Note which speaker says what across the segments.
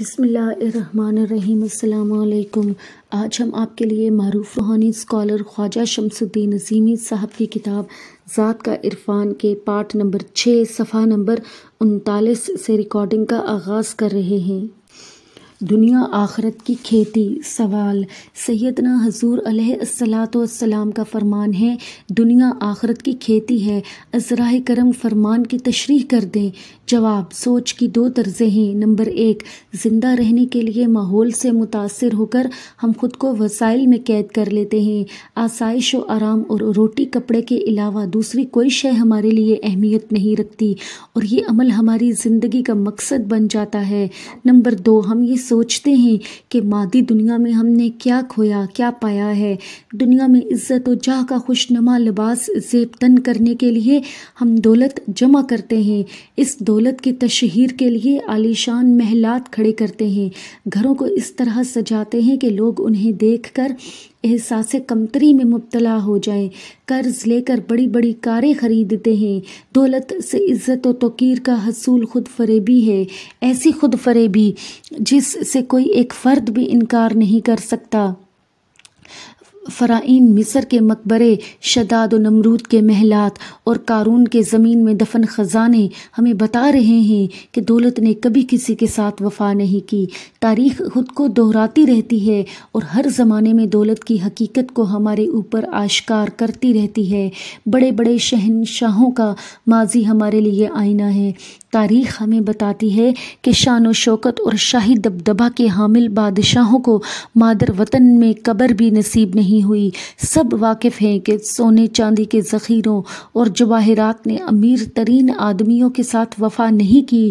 Speaker 1: अल्लाम आज हम आपके लिए मरूफ रूहानी स्कॉलर ख्वाजा शमसुद्दीन नजीमी साहब की किताब ज़ात का इरफान के पार्ट नंबर छः सफ़ा नंबर उनतालीस से रिकॉर्डिंग का आगाज़ कर रहे हैं दुनिया आखरत की खेती सवाल सैदना हजूर अलैहिस्सलाम का फरमान है दुनिया आखरत की खेती है अजरा करम फरमान की तशरीह कर दें जवाब सोच की दो तर्जें हैं नंबर एक ज़िंदा रहने के लिए माहौल से मुतासर होकर हम खुद को वसाइल में कैद कर लेते हैं आसाइश व आराम और रोटी कपड़े के अलावा दूसरी कोई शय हमारे लिए अहमियत नहीं रखती और ये अमल हमारी ज़िंदगी का मकसद बन जाता है नंबर दो हम ये सोचते हैं कि मादी दुनिया में हमने क्या खोया क्या पाया है दुनिया में इज़्ज़त व जाह का खुशनुमा लिबास जेब तन करने के लिए हम दौलत जमा करते हैं इस दौलत दौलत की तशहर के लिए आलीशान महलात खड़े करते हैं घरों को इस तरह सजाते हैं कि लोग उन्हें देखकर एहसास कमतरी में मुबतला हो जाए कर्ज लेकर बड़ी बड़ी कारें खरीदते हैं दौलत से इज़्ज़त व तोकीर का हसूल खुद फरेबी है ऐसी खुद फरेबी जिससे कोई एक फ़र्द भी इनकार नहीं कर सकता फ़राइन मिस्र के मकबरे शदाद व नमरूद के महलात और कारून के ज़मीन में दफन ख़जाने हमें बता रहे हैं कि दौलत ने कभी किसी के साथ वफा नहीं की तारीख खुद को दोहराती रहती है और हर ज़माने में दौलत की हकीकत को हमारे ऊपर आश्कार करती रहती है बड़े बड़े शहनशाहों का माजी हमारे लिए आईना है तारीख हमें बताती है कि शान व शौकत और शाही दबदबा के हामिल बादशाहों को मादर वतन में कबर भी नसीब नहीं हुई सब वाकिफ़ हैं कि सोने चांदी के ज़ख़ीरों और जवाहरात ने अमीर तरीन आदमियों के साथ वफा नहीं की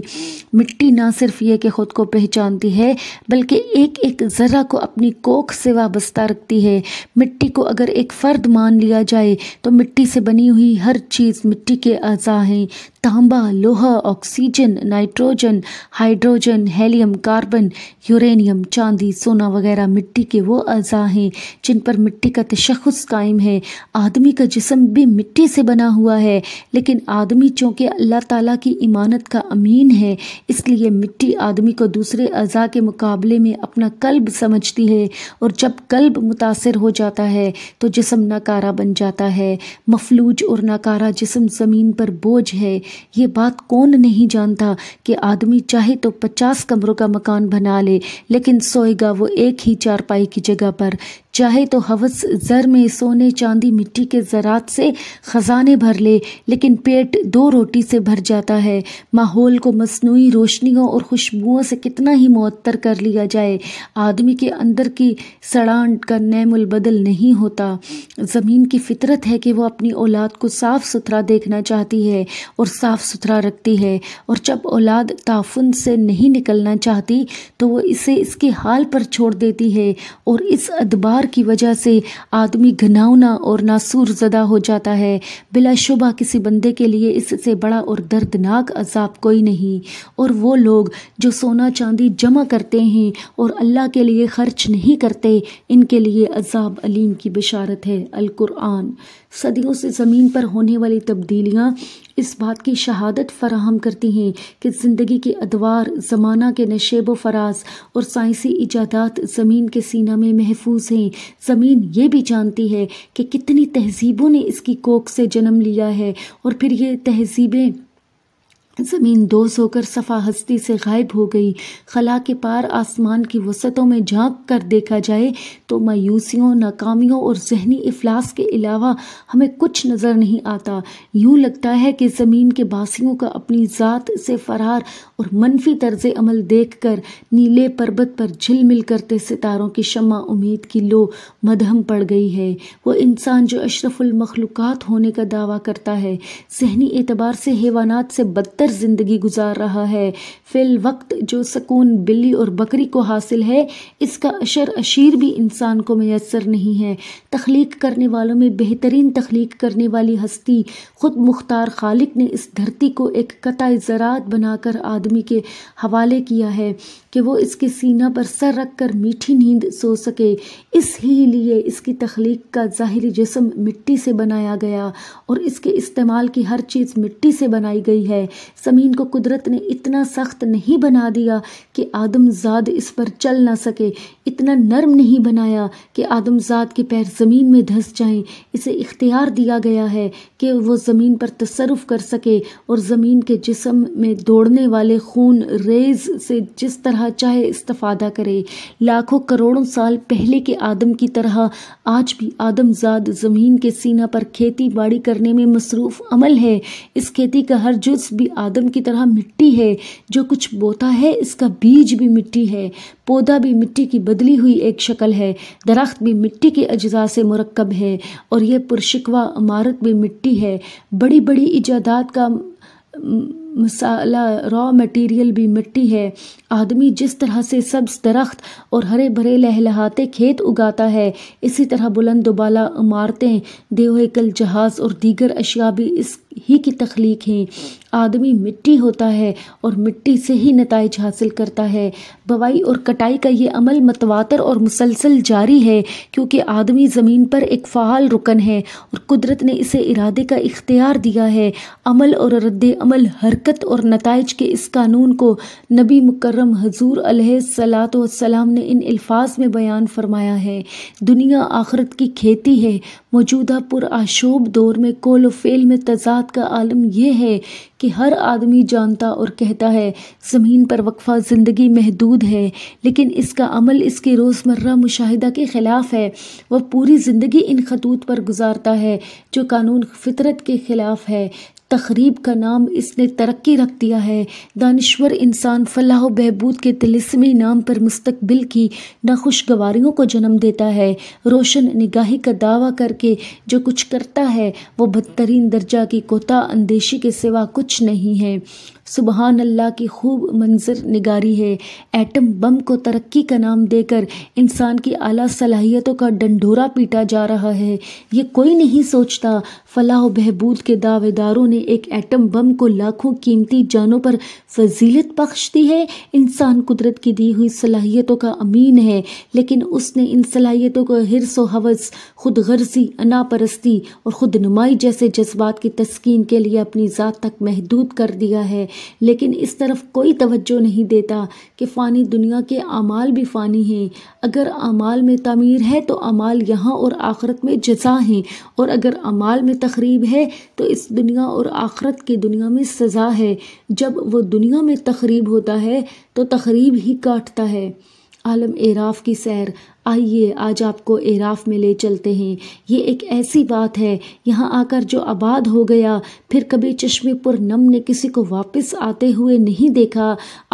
Speaker 1: मिट्टी ना सिर्फ यह कि ख़ुद को पहचानती है बल्कि एक एक ज़रा को अपनी कोख से वाबस्ता रखती है मिट्टी को अगर एक फ़र्द मान लिया जाए तो मिट्टी से बनी हुई हर चीज़ मिट्टी के अज़ा हैं तांबा लोहा oxygen nitrogen hydrogen helium carbon uranium चांदी सोना वगैरह मिट्टी के वो अज़ा हैं जिन पर मिट्टी का तशखस कायम है आदमी का जिसम भी मिट्टी से बना हुआ है लेकिन आदमी चूँकि अल्लाह ताला की इमानत का अमीन है इसलिए मिट्टी आदमी को दूसरे अज़ा के मुकाबले में अपना कल्ब समझती है और जब कल्ब मुतासर हो जाता है तो जिसम नाकारा बन जाता है मफलूज और नाकारा जिसम ज़मीन पर बोझ है ये बात कौन नहीं जानता कि आदमी चाहे तो पचास कमरों का मकान बना ले लेकिन सोएगा वो एक ही चारपाई की जगह पर चाहे तो हवस जर में सोने चांदी मिट्टी के ज़रात से ख़जाने भर ले लेकिन पेट दो रोटी से भर जाता है माहौल को मसनू रोशनियों और खुशबुओं से कितना ही मअतर कर लिया जाए आदमी के अंदर की सड़ान का नैमुलबदल नहीं होता ज़मीन की फितरत है कि वह अपनी औलाद को साफ़ सुथरा देखना चाहती है और साफ़ सुथरा रखती है और जब औलाद ताफुन से नहीं निकलना चाहती तो वो इसे इसके हाल पर छोड़ देती है और इस अदबार की वजह से आदमी घनावना और नासूर ज़दा हो जाता है बिलाशुबा किसी बंदे के लिए इससे बड़ा और दर्दनाक अजाब कोई नहीं और वो लोग जो सोना चांदी जमा करते हैं और अल्लाह के लिए खर्च नहीं करते इनके लिए अजाब अलीम की बशारत है अलकुरान सदियों से ज़मीन पर होने वाली तब्दीलियाँ इस बात की शहादत फराहम करती हैं कि ज़िंदगी के अदवार ज़माना के नशेब फराज और साइंसी इजादात ज़मीन के सीना में महफूज हैं ज़मीन ये भी जानती है कि कितनी तहजीबों ने इसकी कोख से जन्म लिया है और फिर ये तहजीबें ज़मीन दो होकर सफ़ा हस्ती से गायब हो गई खला के पार आसमान की वसतों में झांक कर देखा जाए तो मायूसियों नाकामियों और जहनी अफलास के अलावा हमें कुछ नज़र नहीं आता यूँ लगता है कि ज़मीन के बासियों का अपनी ज़ात से फरार और मनफी तर्ज अमल देख कर नीले पर्वत पर झिलमिल करते सितारों की शमा उम्मीद की लो मदहम पड़ गई है वो इंसान जो अशरफुलमखलूक़ात होने का दावा करता है जहनी एतबार से हेवानात से बदतर ज़िंदगी गुजार रहा है फिल वक्त जो सकून बिल्ली और बकरी को हासिल है इसका अशर अशीर भी इंसान को मैसर नहीं है तख्लीक करने वालों में बेहतरीन तख्लीक करने वाली हस्ती खुद मुख्तार खालिक ने इस धरती को एक क़त ज़रात बनाकर आदि आदमी के हवाले किया है कि वो इसके सीना पर सर रख कर मीठी नींद सो सके इस ही लिए इसकी तख्लीक का ज़ाहरी जिसम मिट्टी से बनाया गया और इसके इस्तेमाल की हर चीज़ मिट्टी से बनाई गई है ज़मीन को कुदरत ने इतना सख्त नहीं बना दिया कि आदमजाद इस पर चल ना सके इतना नर्म नहीं बनाया कि आदमजाद के पैर ज़मीन में धंस जाएं इसे इख्तियार दिया गया है कि वो ज़मीन पर तसरफ कर सके और ज़मीन के जिसम में दौड़ने वाले खून रेज से जिस तरह का चाहे इस्तफ़ादा करे लाखों करोड़ों साल पहले के आदम की तरह आज भी आदमजाद ज़मीन के सीना पर खेती बाड़ी करने में मसरूफ़ अमल है इस खेती का हर जुज़ भी आदम की तरह मिट्टी है जो कुछ बोता है इसका बीज भी मिट्टी है पौधा भी मिट्टी की बदली हुई एक शक्ल है दरख्त भी मिट्टी के अजा से मरकब है और यह पुरशिकवा इमारत भी मिट्टी है बड़ी बड़ी इजादात का मसाला रॉ मटेरियल भी मिट्टी है आदमी जिस तरह से सब्ज दरख्त और हरे भरे लहलहाते खेत उगाता है इसी तरह बुलंद बाला इमारतें देवकल जहाज़ और दीगर अशिया भी इस ही की तख्लीक हैं आदमी मिट्टी होता है और मिट्टी से ही नतज हासिल करता है बवाई और कटाई का ये अमल मतवातर और मुसलसल जारी है क्योंकि आदमी ज़मीन पर एक फ़ाल रुकन है और कुदरत ने इसे इरादे का इख्तियार दिया है अमल और रद्द अमल हरकत और नतज के इस कानून को नबी मुकर्रम हजूर सलात ने इन अल्फाज में बयान फरमाया है दुनिया आखरत की खेती है मौजूदा पुराशोब दौर में कोलोफेल फेल में तजाद का आलम यह है कि हर आदमी जानता और कहता है ज़मीन पर वक्फा ज़िंदगी महदूद है लेकिन इसका अमल इसके रोज़मर्रा मुशाहिदा के ख़िलाफ़ है वह पूरी ज़िंदगी इन खतूत पर गुजारता है जो कानून फितरत के ख़िलाफ़ है तकरीब का नाम इसने तरक्की रख दिया है दानश्वर इंसान फलाह बहबूद के तिलस्मी नाम पर मुस्तबिल की नाखुशगवारियों को जन्म देता है रोशन निगाही का दावा करके जो कुछ करता है वो बदतरीन दर्जा की कोता अंदेशी के सिवा कुछ नहीं है सुबहान अल्लाह की खूब मंजर निगारी है एटम बम को तरक्की का नाम देकर इंसान की आला सलाहियतों का डंडोरा पीटा जा रहा है ये कोई नहीं सोचता फलाह बहबूद के दावेदारों ने एक एटम बम को लाखों कीमती जानों पर फजीलत बख्श दी है इंसान कुदरत की दी हुई सलाहियतों का अमीन है लेकिन उसने इन सलाहियतों को हिरस हवस खुद गर्जी अनापरस्ती और खुद नुमाई जैसे जज्बात की तस्कीन के लिए अपनी ज़ात तक महदूद कर दिया है लेकिन इस तरफ कोई तवज्जो नहीं देता कि फ़ानी दुनिया के अमाल भी फ़ानी हैं अगर अमाल में तमीर है तो अमाल यहाँ और आखरत में जजा हैं और अगर अमाल में तकरीब है तो इस दुनिया और आखरत की दुनिया में सज़ा है जब वो दुनिया में तकरीब होता है तो तकरीब ही काटता है आलम एराफ़ की सैर आइए आज आपको एराफ में ले चलते हैं ये एक ऐसी बात है यहाँ आकर जो आबाद हो गया फिर कभी चश्मे पर नम ने किसी को वापस आते हुए नहीं देखा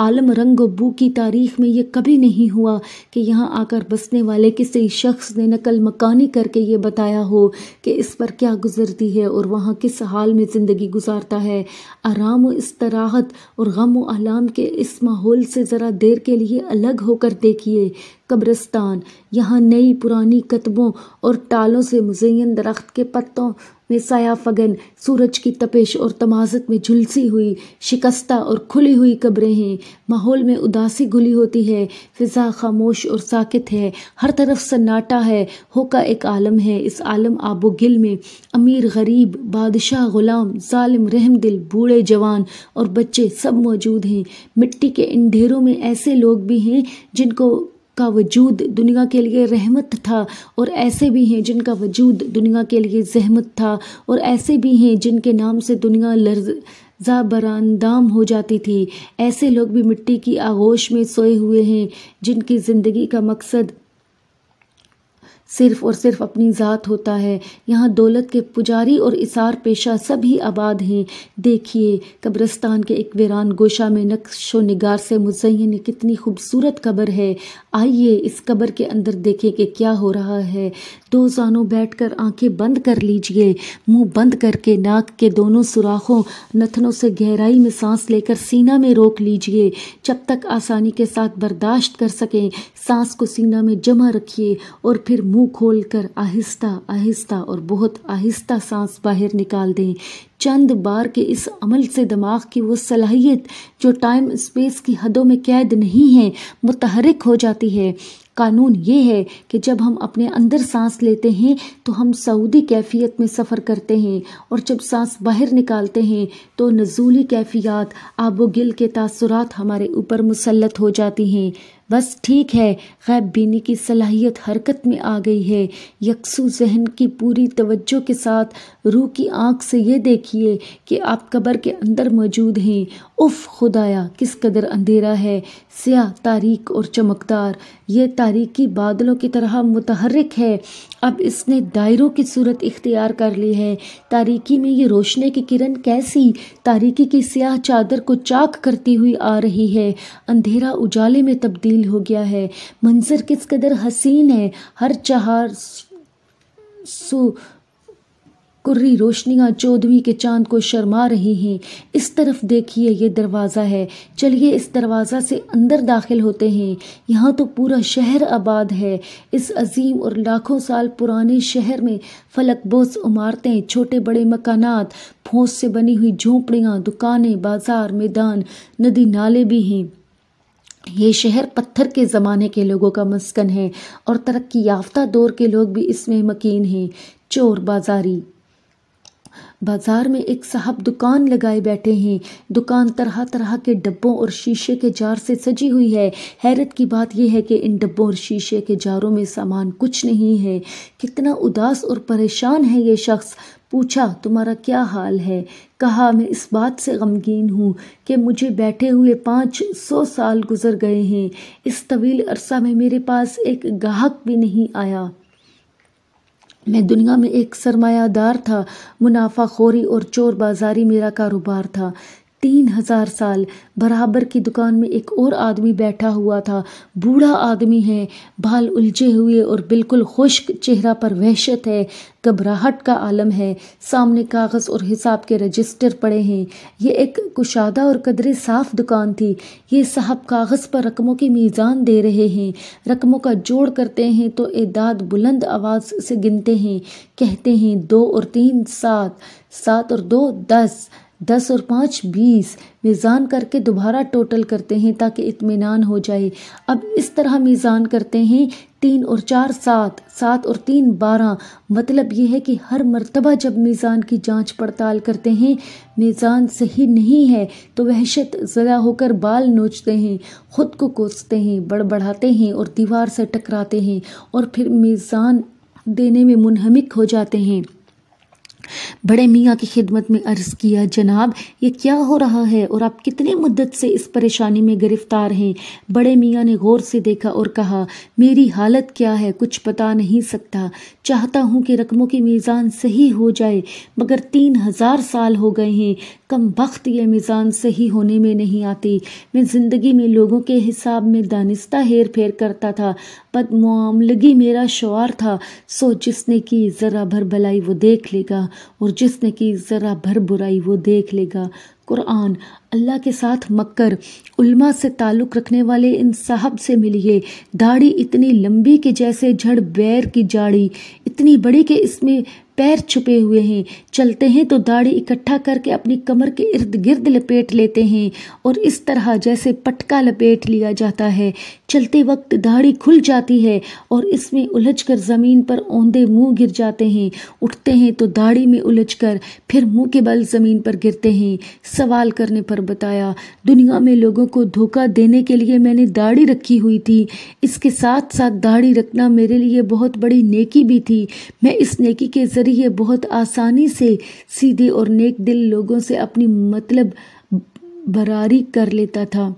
Speaker 1: आलम रंग बू की तारीख में ये कभी नहीं हुआ कि यहाँ आकर बसने वाले किसी शख्स ने नकल मकानी करके ये बताया हो कि इस पर क्या गुजरती है और वहाँ किस हाल में ज़िंदगी गुजारता है आराम व इस्तराहत और गम व आलाम के इस माहौल से ज़रा देर के लिए अलग होकर देखिए कब्रिस्तान यहाँ नई पुरानी कतबों और टालों से मुजयन दरख्त के पत्तों में साया फगन सूरज की तपिश और तमाजत में झुलसी हुई शिकस्ता और खुली हुई कब्रें हैं माहौल में उदासी घुली होती है फिजा खामोश और साकित है हर तरफ सन्नाटा है होका एक आलम है इस आलम आबो गिल में अमीर गरीब बादशाह गुलाम जालिम रहम दिल बूढ़े जवान और बच्चे सब मौजूद हैं मिट्टी के इन ढेरों में ऐसे लोग भी हैं जिनको का वजूद दुनिया के लिए रहमत था और ऐसे भी हैं जिनका वजूद दुनिया के लिए जहमत था और ऐसे भी हैं जिनके नाम से दुनिया लर्ज जा हो जाती थी ऐसे लोग भी मिट्टी की आगोश में सोए हुए हैं जिनकी ज़िंदगी का मकसद सिर्फ और सिर्फ अपनी ज़ात होता है यहाँ दौलत के पुजारी और इसार पेशा सभी आबाद हैं देखिए कब्रस्तान के एक वीरान गोशा में नक्श नगार से मुजैन कितनी खूबसूरत कबर है आइए इस कबर के अंदर देखें कि क्या हो रहा है दो जानों कर आंखें बंद कर लीजिए मुंह बंद करके नाक के दोनों सुराखों नथनों से गहराई में सांस लेकर सीना में रोक लीजिए जब तक आसानी के साथ बर्दाश्त कर सकें सांस को सीना में जमा रखिए और फिर मुँह मुंह खोलकर आहिस्ता आहिस्ता और बहुत आहिस्ता सांस बाहर निकाल दें चंद बार के इस अमल से दिमाग की वो सलाहियत जो टाइम स्पेस की हदों में कैद नहीं है मुतहरक हो जाती है कानून ये है कि जब हम अपने अंदर सांस लेते हैं तो हम सऊदी कैफियत में सफ़र करते हैं और जब सांस बाहर निकालते हैं तो नजूली कैफियत आबोगिल के तासरात हमारे ऊपर मुसलत हो जाती हैं बस ठीक है गैब बीनी की सलाहियत हरकत में आ गई है यकसू जहन की पूरी तवज्जो के साथ रूह की आंख से ये देखिए कि आप कब्र के अंदर मौजूद हैं उफ खुदाया किस कदर अंधेरा है स्याह तारीख और चमकदार ये तारीखी बादलों की तरह मुतहरक है अब इसने दायरों की सूरत इख्तियार कर ली है तारीकी में ये रोशनी की किरण कैसी तारीकी की सियाह चादर को चाक करती हुई आ रही है अंधेरा उजाले में तब्दील हो गया है मंजर किस कदर हसीन है हर चहार सु कुर्री रोशनियाँ चौदवी के चांद को शर्मा रही हैं इस तरफ देखिए ये दरवाज़ा है चलिए इस दरवाज़ा से अंदर दाखिल होते हैं यहाँ तो पूरा शहर आबाद है इस अजीम और लाखों साल पुराने शहर में फलक बोस इमारतें छोटे बड़े मकानात फोस से बनी हुई झोंपड़ियाँ दुकानें बाजार मैदान नदी नाले भी हैं ये शहर पत्थर के ज़माने के लोगों का मस्कन है और तरक्की याफ्ता दौर के लोग भी इसमें मकीन हैं चोर बाजारी बाजार में एक साहब दुकान लगाए बैठे हैं दुकान तरह तरह के डब्बों और शीशे के जार से सजी हुई है हैरत की बात यह है कि इन डब्बों और शीशे के जारों में सामान कुछ नहीं है कितना उदास और परेशान है ये शख्स पूछा तुम्हारा क्या हाल है कहा मैं इस बात से गमगीन हूँ कि मुझे बैठे हुए पाँच सौ साल गुजर गए हैं इस तवील अरसा में मेरे पास एक गाहक भी नहीं आया मैं दुनिया में एक सरमायादार था मुनाफा खोरी और चोर बाजारी मेरा कारोबार था तीन हजार साल बराबर की दुकान में एक और आदमी बैठा हुआ था बूढ़ा आदमी है बाल उलझे हुए और बिल्कुल खुश्क चेहरा पर वहशत है घबराहट का आलम है सामने कागज़ और हिसाब के रजिस्टर पड़े हैं ये एक कुशादा और कदरे साफ दुकान थी ये साहब कागज़ पर रकमों की मीज़ान दे रहे हैं रकमों का जोड़ करते हैं तो एदाद बुलंद आवाज़ से गिनते हैं कहते हैं दो और तीन सात सात और दो दस दस और पाँच बीस मीज़ान करके दोबारा टोटल करते हैं ताकि इतमान हो जाए अब इस तरह मीज़ान करते हैं तीन और चार सात सात और तीन बारह मतलब ये है कि हर मरतबा जब मीज़ान की जांच पड़ताल करते हैं मीज़ान सही नहीं है तो वहशत ज़दा होकर बाल नोचते हैं ख़ुद को कोसते हैं बड़बड़ाते हैं और दीवार से टकराते हैं और फिर मीज़ान देने में मुनहमिक हो जाते हैं बड़े मियाँ की खिदमत में अर्ज़ किया जनाब ये क्या हो रहा है और आप कितनी मुद्दत से इस परेशानी में गिरफ्तार हैं बड़े मियाँ ने गौर से देखा और कहा मेरी हालत क्या है कुछ बता नहीं सकता चाहता हूँ कि रकमों की मीज़ान सही हो जाए मगर तीन हज़ार साल हो गए हैं कम वक्त यह मीज़ान सही होने में नहीं आती मैं ज़िंदगी में लोगों के हिसाब में दानिस्ता हेर फेर करता था बदमामलगी मेरा शवार था सो जिसने की ज़रा भर भलाई वो देख लेगा और जिसने की ज़रा भर बुराई वो देख लेगा कुरान अल्लाह के साथ मक्कर उल्मा से ताल्लुक़ रखने वाले इन साहब से मिलिए दाढ़ी इतनी लंबी कि जैसे झड़ बैर की जाड़ी इतनी बड़ी कि इसमें पैर छुपे हुए हैं चलते हैं तो दाढ़ी इकट्ठा करके अपनी कमर के इर्द गिर्द लपेट लेते हैं और इस तरह जैसे पटका लपेट लिया जाता है चलते वक्त दाढ़ी खुल जाती है और इसमें उलझ कर ज़मीन पर औंधे मुंह गिर जाते हैं उठते हैं तो दाढ़ी में उलझ कर फिर मुंह के बल ज़मीन पर गिरते हैं सवाल करने पर बताया दुनिया में लोगों को धोखा देने के लिए मैंने दाढ़ी रखी हुई थी इसके साथ साथ दाढ़ी रखना मेरे लिए बहुत बड़ी नेकी भी थी मैं इस नेकी के ज़रिए बहुत आसानी से सीधे और नेक दिल लोगों से अपनी मतलब बरारी कर लेता था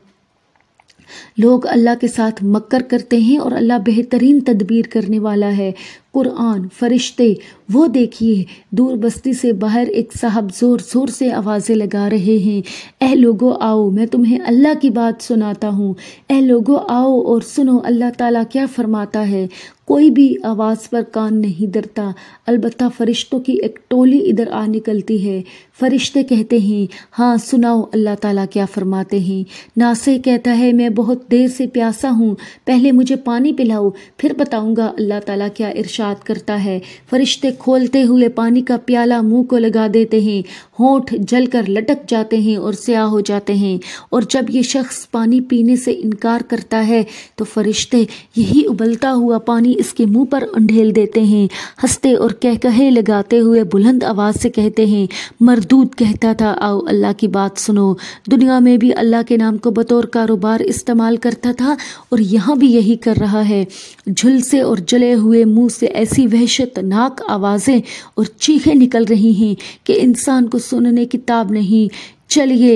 Speaker 1: लोग अल्लाह के साथ मक्कर करते हैं और अल्लाह बेहतरीन तदबीर करने वाला है कुरान फरिश्ते वो देखिए दूर बस्ती से बाहर एक साहब ज़ोर ज़ोर से आवाज़ें लगा रहे हैं ए लोगो आओ मैं तुम्हें अल्लाह की बात सुनाता हूँ ए लोगो आओ और सुनो अल्लाह ताला क्या फ़रमाता है कोई भी आवाज़ पर कान नहीं डरता अलबत् फ़रिश्तों की एक टोली इधर आ निकलती है फ़रिश्ते कहते हैं हाँ सुनाओ अल्लाह ताला क्या फ़रमाते हैं नासे कहता है मैं बहुत देर से प्यासा हूँ पहले मुझे पानी पिलाओ फिर बताऊँगा अल्लाह ताला क्या इरशाद करता है फ़रिश्ते खोलते हुए पानी का प्याला मुँह को लगा देते हैं होंठ जल कर लटक जाते हैं और स्याह हो जाते हैं और जब ये शख्स पानी पीने से इनकार करता है तो फ़रिश्ते यही उबलता हुआ पानी इसके मुंह पर उंडेल देते हैं हंसते और कह कहे लगाते हुए बुलंद आवाज़ से कहते हैं मरदूद कहता था आओ अल्लाह की बात सुनो दुनिया में भी अल्लाह के नाम को बतौर कारोबार इस्तेमाल करता था और यहाँ भी यही कर रहा है झुलसे और जले हुए मुंह से ऐसी वहशतनाक आवाज़ें और चीखें निकल रही हैं कि इंसान को सुनने किताब नहीं चलिए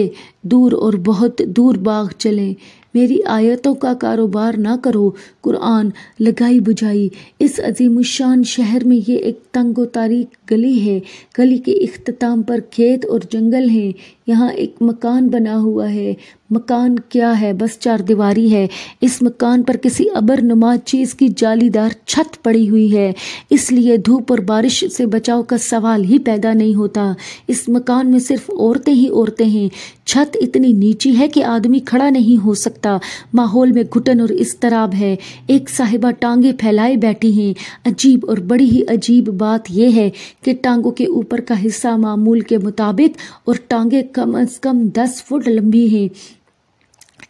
Speaker 1: दूर और बहुत दूर बाग चलें मेरी आयतों का कारोबार ना करो कुरान लगाई बुझाई इस अजीम शान शहर में ये एक तंग तारीख गली है गली के अख्ताम पर खेत और जंगल हैं यहाँ एक मकान बना हुआ है मकान क्या है बस चार दीवारी है इस मकान पर किसी अबर नुमा चीज़ की जालीदार छत पड़ी हुई है इसलिए धूप और बारिश से बचाव का सवाल ही पैदा नहीं होता इस मकान में सिर्फ औरतें ही औरतें हैं छत इतनी नीची है कि आदमी खड़ा नहीं हो सकता माहौल में घुटन और इसतराब है एक साहिबा टांगे फैलाए बैठी हैं अजीब और बड़ी ही अजीब बात यह है कि टांगों के ऊपर का हिस्सा मामूल के मुताबिक और टांगे कम अज कम दस फुट लंबी है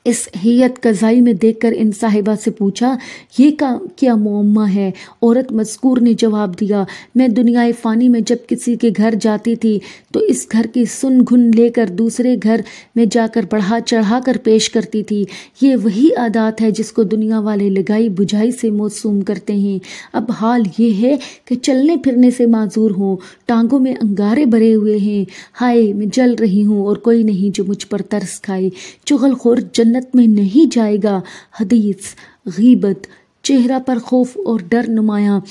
Speaker 1: इस हैत कज़ाई में देखकर इन साहिबा से पूछा ये का क्या मुम्मा है औरत मजकूर ने जवाब दिया मैं दुनिया फ़ानी में जब किसी के घर जाती थी तो इस घर की सुन घुन लेकर दूसरे घर में जाकर बढ़ा चढ़ा कर पेश करती थी ये वही आदात है जिसको दुनिया वाले लगाई बुझाई से मौसूम करते हैं अब हाल ये है कि चलने फिरने से माजूर हों टांगों में अंगारे भरे हुए हैं हाय मैं जल रही हूँ और कोई नहीं जो मुझ पर तरस खाए चुगलखोर जन जन्नत में नहीं जाएगा हदीस गीबत चेहरा पर खौफ और डर नुमाया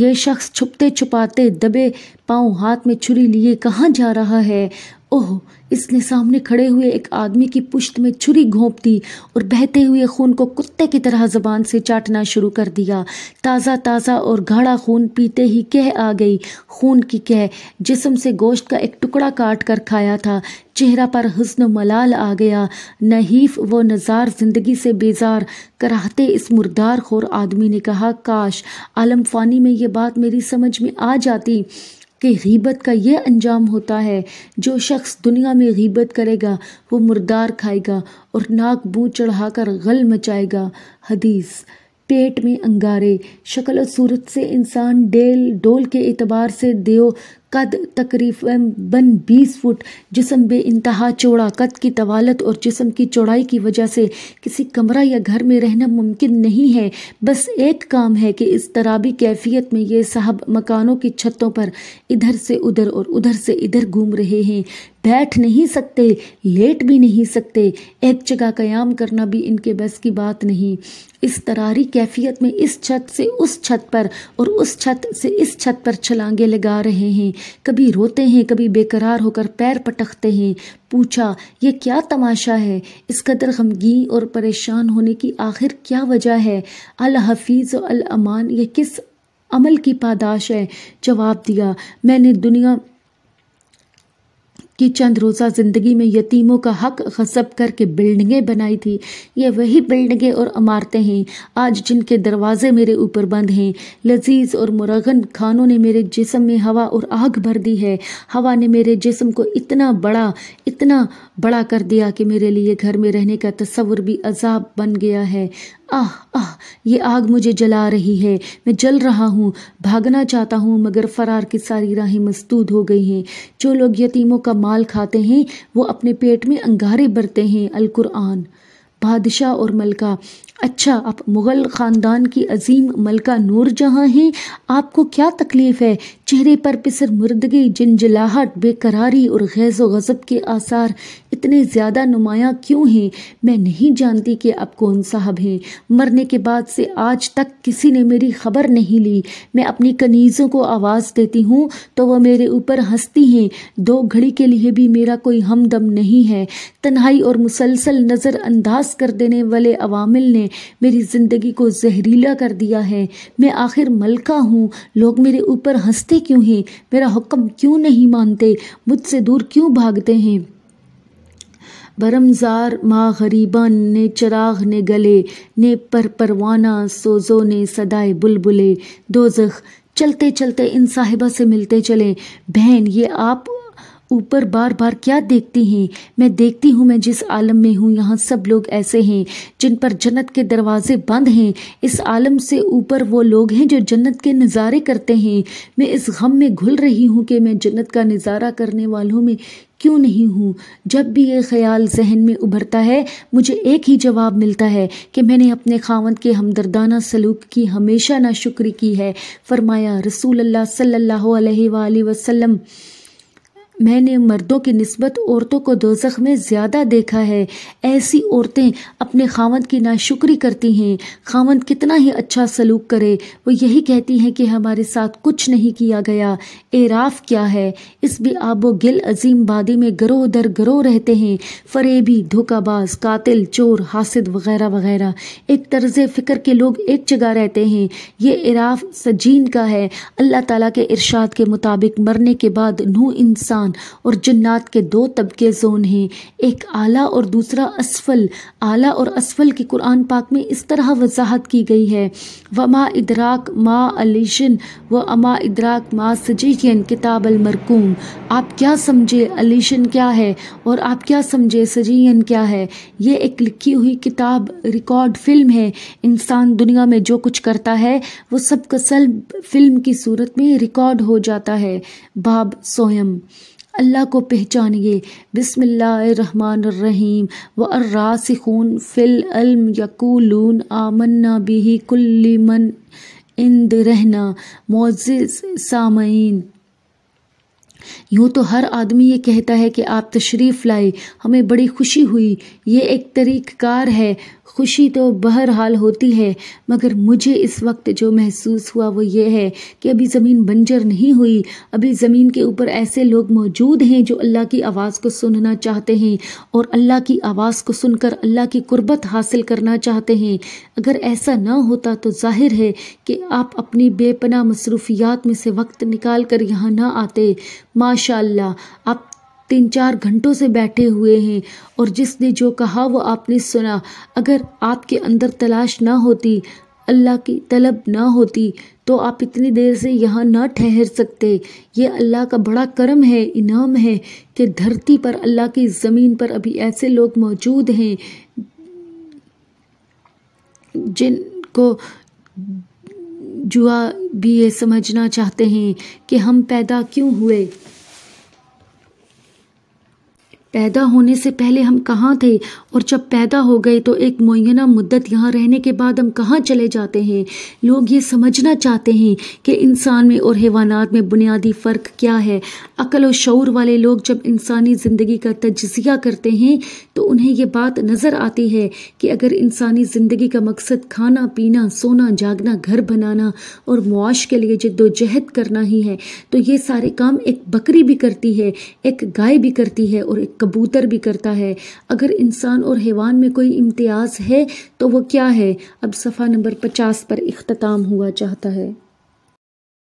Speaker 1: यह शख्स छुपते छुपाते दबे पाँव हाथ में छुरी लिए कहाँ जा रहा है ओह इसने सामने खड़े हुए एक आदमी की पुश्त में छुरी घोंप दी और बहते हुए खून को कुत्ते की तरह जबान से चाटना शुरू कर दिया ताज़ा ताज़ा और गाढ़ा खून पीते ही कह आ गई खून की कह जिसम से गोश्त का एक टुकड़ा काट कर खाया था चेहरा पर हसन मलाल आ गया नहीफ व नज़ार ज़िंदगी से बेजार कराहते इस मुर्दार खोर आदमी ने कहा काश आलम फ़ानी में ये बात मेरी समझ में आ जाती कि गीबत का यह अंजाम होता है जो शख्स दुनिया में गीबत करेगा वो मुर्दार खाएगा और नाक बू चढ़ाकर गल मचाएगा हदीस पेट में अंगारे शक्ल और सूरत से इंसान डेल डोल के एतबार से देव कद तकरीबन 20 फुट जिसम बे इंतहा चौड़ा कद की तवालत और जिसम की चौड़ाई की वजह से किसी कमरा या घर में रहना मुमकिन नहीं है बस एक काम है कि इस तराबी कैफियत में ये साहब मकानों की छतों पर इधर से उधर और उधर से इधर घूम रहे हैं बैठ नहीं सकते लेट भी नहीं सकते एक जगह कयाम करना भी इनके बस की बात नहीं इस तरारी कैफियत में इस छत से उस छत पर और उस छत से इस छत पर छलांगे लगा रहे हैं कभी रोते हैं कभी बेकरार होकर पैर पटकते हैं पूछा यह क्या तमाशा है इस कदर गमगी और परेशान होने की आखिर क्या वजह है अल हफीज़ अल अमान ये किस अमल की पादाश है जवाब दिया मैंने दुनिया कि चंद रोज़ा ज़िंदगी में यतीमों का हक गसब करके बिल्डिंगें बनाई थी ये वही बिल्डिंगें और इमारतें हैं आज जिनके दरवाजे मेरे ऊपर बंद हैं लजीज और मुरगन खानों ने मेरे जिसम में हवा और आग भर दी है हवा ने मेरे जिसम को इतना बड़ा इतना बड़ा कर दिया कि मेरे लिए घर में रहने का तस्वुर भी अजाब बन गया है आह आह ये आग मुझे जला रही है मैं जल रहा हूँ भागना चाहता हूँ मगर फरार की सारी राहें मस्तूद हो गई हैं जो लोग यतीमों का माल खाते हैं वो अपने पेट में अंगारे भरते हैं अलकुरान बादशाह और मलका अच्छा आप मुग़ल ख़ानदान की अजीम मलका नूर जहाँ हैं आपको क्या तकलीफ़ है चेहरे पर पिसर मुर्दगी जिनजलाहट बेकरारी और गैज़ गज़ब के आसार इतने ज़्यादा नुमायाँ क्यों हैं मैं नहीं जानती कि आप कौन साहब हैं मरने के बाद से आज तक किसी ने मेरी खबर नहीं ली मैं अपनी कनीज़ों को आवाज़ देती हूँ तो वह मेरे ऊपर हंसती हैं दो घड़ी के लिए भी मेरा कोई हमदम नहीं है तन्हाई और मुसलसल नज़रअंदाज कर देने वाले अवामिल ने मेरी ज़िंदगी को जहरीला कर दिया है मैं आखिर मलका हूँ लोग मेरे ऊपर हंसते क्यों हैं मेरा हुक्म क्यों नहीं मानते मुझसे दूर क्यों भागते हैं बरमजार माँ गरीबन ने चराग ने गले ने पर परवाना सोजो ने सदाए बुलबुले दोजख चलते चलते इन साहिबा से मिलते चले बहन ये आप ऊपर बार बार क्या देखती हैं मैं देखती हूँ मैं जिस आलम में हूँ यहाँ सब लोग ऐसे हैं जिन पर जन्नत के दरवाजे बंद हैं इस आलम से ऊपर वो लोग हैं जो जन्नत के नज़ारे करते हैं मैं इस गम में घुल रही हूँ कि मैं जन्नत का नज़ारा करने वालों में क्यों नहीं हूँ जब भी ये ख्याल जहन में उभरता है मुझे एक ही जवाब मिलता है कि मैंने अपने खावंद के हमदर्दाना सलूक की हमेशा ना शुक्र की है फरमाया रसूल अल्लाह सल्लल्लाहु अलैहि वसल्लम मैंने मर्दों की नस्बत औरतों को दोजख में ज़्यादा देखा है ऐसी औरतें अपने खावंद की नाशुक्री करती हैं खावंद कितना ही अच्छा सलूक करे वो यही कहती हैं कि हमारे साथ कुछ नहीं किया गया एराफ क्या है इस भी आबो गिल अजीम बादी में गरोह दर गरोह रहते हैं फरेबी धोखाबाज कातिल चोर हासिद वगैरह वगैरह एक तर्ज फ़िक्र के लोग एक जगह रहते हैं ये इराफ़ सजीन का है अल्लाह तला के इरशाद के मुताबिक मरने के बाद नू इंसान इंसान और जन्नात के दो तबके जोन हैं एक आला और दूसरा असफल आला और असफल की कुरान पाक में इस तरह वजाहत की गई है वमा इदराक मा अलीशन व अमा इदराक मा सजीन किताब अलमरकूम आप क्या समझे अलीशन क्या है और आप क्या समझे सजीन क्या है ये एक लिखी हुई किताब रिकॉर्ड फिल्म है इंसान दुनिया में जो कुछ करता है वो सब कसल फिल्म की सूरत में रिकॉर्ड हो जाता है बाब सोयम अल्लाह को पहचानिए बिसमीम व अर्रासिखून फ़िल अलम यकूलून आमन्ना बिही कुल्ली मन इंद रहना मोज़ सामीन यूँ तो हर आदमी ये कहता है कि आप तशरीफ़ लाए हमें बड़ी खुशी हुई ये एक तरीक़ार है खुशी तो बहरहाल होती है मगर मुझे इस वक्त जो महसूस हुआ वो ये है कि अभी ज़मीन बंजर नहीं हुई अभी ज़मीन के ऊपर ऐसे लोग मौजूद हैं जो अल्लाह की आवाज़ को सुनना चाहते हैं और अल्लाह की आवाज़ को सुनकर अल्लाह की कुर्बत हासिल करना चाहते हैं अगर ऐसा ना होता तो जाहिर है कि आप अपनी बेपना मसरूफियात में से वक्त निकाल कर यहाँ ना आते माशा आप तीन चार घंटों से बैठे हुए हैं और जिसने जो कहा वो आपने सुना अगर आपके अंदर तलाश ना होती अल्लाह की तलब ना होती तो आप इतनी देर से यहाँ ना ठहर सकते ये अल्लाह का बड़ा करम है इनाम है कि धरती पर अल्लाह की ज़मीन पर अभी ऐसे लोग मौजूद हैं जिनको जुआ भी ये समझना चाहते हैं कि हम पैदा क्यों हुए पैदा होने से पहले हम कहाँ थे और जब पैदा हो गए तो एक मुना मुद्दत यहाँ रहने के बाद हम कहाँ चले जाते हैं लोग ये समझना चाहते हैं कि इंसान में और हैवानात में बुनियादी फ़र्क क्या है अकल और शौर वाले लोग जब इंसानी ज़िंदगी का तजिया करते हैं तो उन्हें ये बात नज़र आती है कि अगर इंसानी ज़िंदगी का मकसद खाना पीना सोना जागना घर बनाना और मुआश के लिए जद्दोजहद करना ही है तो ये सारे काम एक बकरी भी करती है एक गाय भी करती है और एक कबूतर भी करता है अगर इंसान और हैवान में कोई इम्तियाज़ है तो वह क्या है अब सफ़ा नंबर पचास पर अख्ताम हुआ चाहता है